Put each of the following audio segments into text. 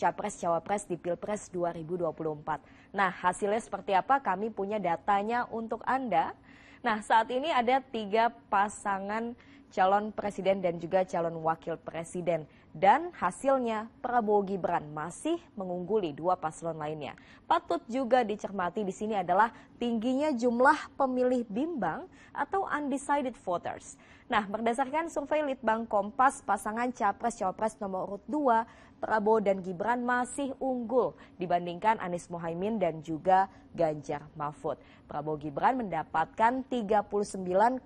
Capres-Cawapres di Pilpres 2024. Nah, hasilnya seperti apa? Kami punya datanya untuk Anda. Nah, saat ini ada tiga pasangan calon presiden dan juga calon wakil presiden. Dan hasilnya Prabowo Gibran masih mengungguli dua paslon lainnya. Patut juga dicermati di sini adalah tingginya jumlah pemilih bimbang atau undecided voters. Nah, berdasarkan survei Litbang Kompas, pasangan Capres-Cawapres nomor urut 2, Prabowo dan Gibran masih unggul dibandingkan Anies Mohaimin dan juga Ganjar Mahfud. Prabowo Gibran mendapatkan 39,3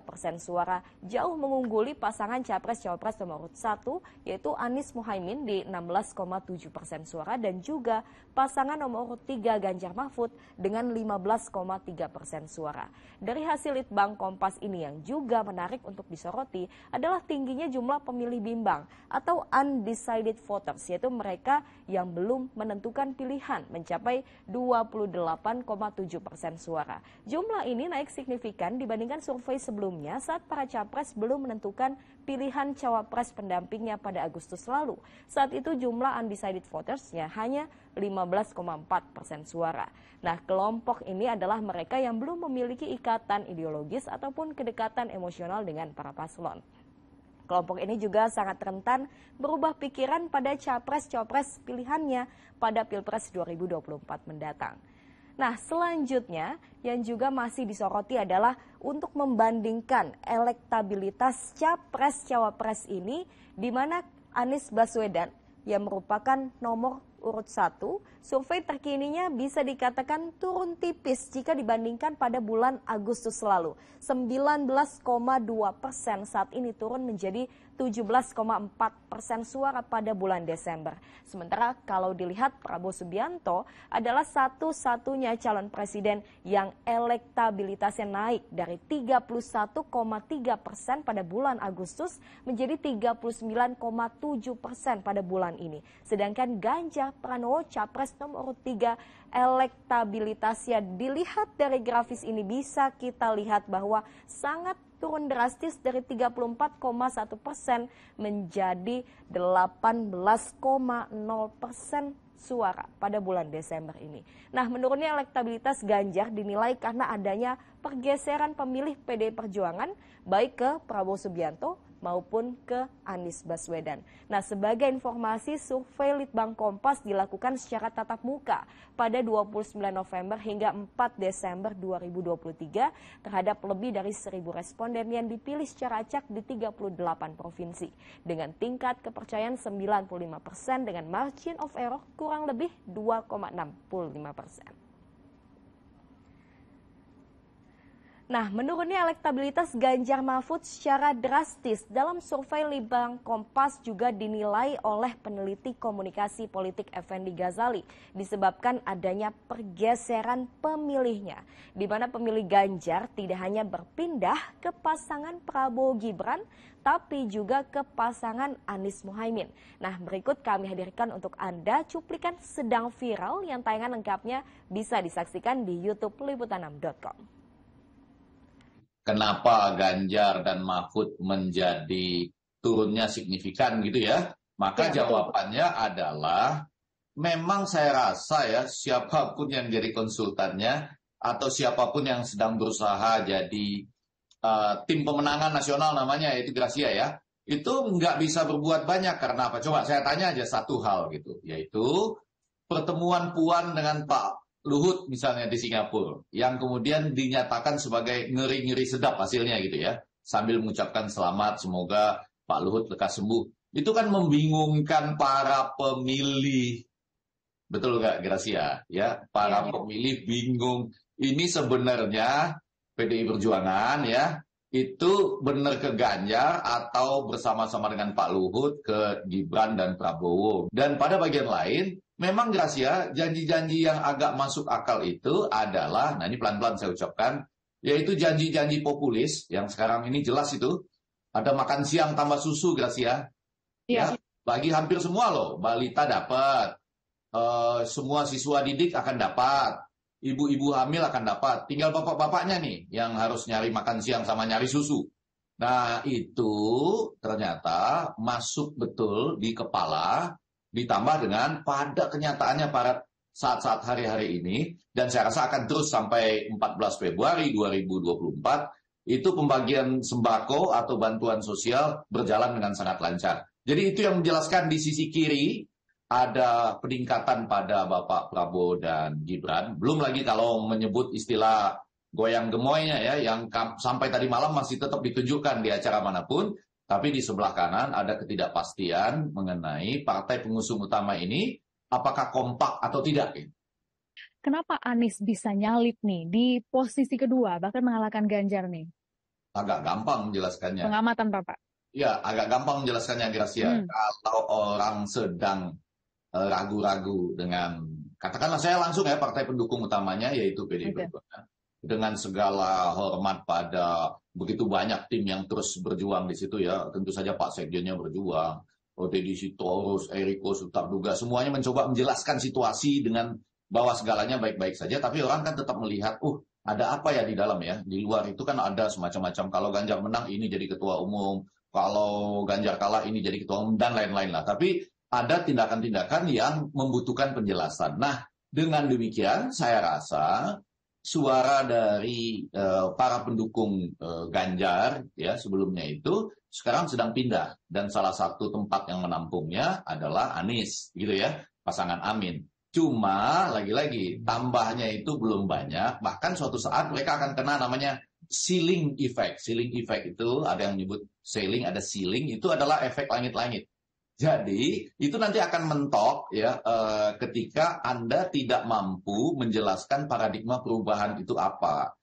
persen suara, jauh mengungguli pasangan Capres-Cawapres nomor urut 1, yaitu Anies Mohaimin di 16,7 persen suara dan juga pasangan nomor urut 3 Ganjar Mahfud dengan 15,3 persen suara. Dari hasil Litbang Kompas ini yang juga menang menarik untuk disoroti adalah tingginya jumlah pemilih bimbang atau undecided voters, yaitu mereka yang belum menentukan pilihan mencapai 28,7 persen suara. Jumlah ini naik signifikan dibandingkan survei sebelumnya saat para capres belum menentukan pilihan cawapres pendampingnya pada Agustus lalu. Saat itu jumlah undecided votersnya hanya 15,4 persen suara. Nah, kelompok ini adalah mereka yang belum memiliki ikatan ideologis ataupun kedekatan emosional emosional dengan para paslon. Kelompok ini juga sangat rentan berubah pikiran pada capres capres pilihannya pada Pilpres 2024 mendatang. Nah, selanjutnya yang juga masih disoroti adalah untuk membandingkan elektabilitas capres-cawapres ini di mana Anies Baswedan yang merupakan nomor urut 1, survei terkininya bisa dikatakan turun tipis jika dibandingkan pada bulan Agustus lalu. 19,2 persen saat ini turun menjadi 17,4 persen suara pada bulan Desember. Sementara kalau dilihat Prabowo Subianto adalah satu-satunya calon presiden yang elektabilitasnya naik dari 31,3 persen pada bulan Agustus menjadi 39,7 persen pada bulan ini. Sedangkan Ganjar Pranowo capres nomor 3 elektabilitasnya dilihat dari grafis ini bisa kita lihat bahwa sangat turun drastis dari 34,1 persen menjadi 18,0 persen suara pada bulan Desember ini. Nah, menurunnya elektabilitas Ganjar dinilai karena adanya pergeseran pemilih PD Perjuangan baik ke Prabowo Subianto maupun ke Anies Baswedan. Nah, sebagai informasi, survei Litbang Kompas dilakukan secara tatap muka pada 29 November hingga 4 Desember 2023 terhadap lebih dari 1.000 responden yang dipilih secara acak di 38 provinsi dengan tingkat kepercayaan 95 persen dengan margin of error kurang lebih 2,65 persen. Nah, menurunnya elektabilitas Ganjar Mahfud secara drastis dalam survei Libang Kompas juga dinilai oleh peneliti komunikasi politik Effendi Ghazali disebabkan adanya pergeseran pemilihnya di mana pemilih Ganjar tidak hanya berpindah ke pasangan Prabowo Gibran tapi juga ke pasangan Anies Muhaimin. Nah, berikut kami hadirkan untuk Anda cuplikan sedang viral yang tayangan lengkapnya bisa disaksikan di youtube liputanam.com kenapa Ganjar dan Mahfud menjadi turunnya signifikan gitu ya. Maka ya, jawabannya betul. adalah memang saya rasa ya siapapun yang jadi konsultannya atau siapapun yang sedang berusaha jadi uh, tim pemenangan nasional namanya yaitu Gracia ya itu nggak bisa berbuat banyak karena apa? Coba saya tanya aja satu hal gitu, yaitu pertemuan Puan dengan Pak Luhut misalnya di Singapura yang kemudian dinyatakan sebagai ngeri-ngeri sedap hasilnya gitu ya sambil mengucapkan selamat semoga Pak Luhut lekas sembuh itu kan membingungkan para pemilih betul nggak Gracia ya para iya, iya. pemilih bingung ini sebenarnya PDI Perjuangan ya itu benar ke Ganjar atau bersama-sama dengan Pak Luhut ke Gibran dan Prabowo. Dan pada bagian lain, memang Gracia janji-janji yang agak masuk akal itu adalah, nah ini pelan-pelan saya ucapkan, yaitu janji-janji populis yang sekarang ini jelas itu. Ada makan siang tambah susu Gracia. Iya. Ya, bagi hampir semua loh, balita dapat, uh, semua siswa didik akan dapat, ibu-ibu hamil akan dapat. Tinggal bapak-bapaknya nih yang harus nyari makan siang sama nyari susu. Nah, itu ternyata masuk betul di kepala ditambah dengan pada kenyataannya para saat-saat hari-hari ini dan saya rasa akan terus sampai 14 Februari 2024 itu pembagian sembako atau bantuan sosial berjalan dengan sangat lancar. Jadi itu yang menjelaskan di sisi kiri ada peningkatan pada Bapak Prabowo dan Gibran. Belum lagi kalau menyebut istilah goyang gemoynya ya, yang sampai tadi malam masih tetap ditunjukkan di acara manapun. Tapi di sebelah kanan ada ketidakpastian mengenai partai pengusung utama ini apakah kompak atau tidak. Kenapa Anies bisa nyalip nih di posisi kedua, bahkan mengalahkan Ganjar nih? Agak gampang menjelaskannya. Pengamatan Bapak? Ya, agak gampang menjelaskannya, Gracia. Ya. Hmm. Kalau orang sedang Eh, ragu-ragu dengan katakanlah saya langsung ya partai pendukung utamanya yaitu PDI okay. Ya. dengan segala hormat pada begitu banyak tim yang terus berjuang di situ ya tentu saja Pak Sekjennya berjuang odedi Sitorus, Eriko Sutarduga semuanya mencoba menjelaskan situasi dengan bahwa segalanya baik-baik saja tapi orang kan tetap melihat uh ada apa ya di dalam ya di luar itu kan ada semacam-macam kalau Ganjar menang ini jadi ketua umum kalau Ganjar kalah ini jadi ketua umum dan lain-lain lah tapi ada tindakan-tindakan yang membutuhkan penjelasan. Nah, dengan demikian saya rasa suara dari uh, para pendukung uh, Ganjar ya sebelumnya itu sekarang sedang pindah dan salah satu tempat yang menampungnya adalah Anies gitu ya, pasangan Amin. Cuma lagi-lagi tambahnya itu belum banyak, bahkan suatu saat mereka akan kena namanya ceiling effect. Ceiling effect itu ada yang menyebut ceiling, ada ceiling, itu adalah efek langit-langit. Jadi itu nanti akan mentok ya eh, ketika Anda tidak mampu menjelaskan paradigma perubahan itu apa.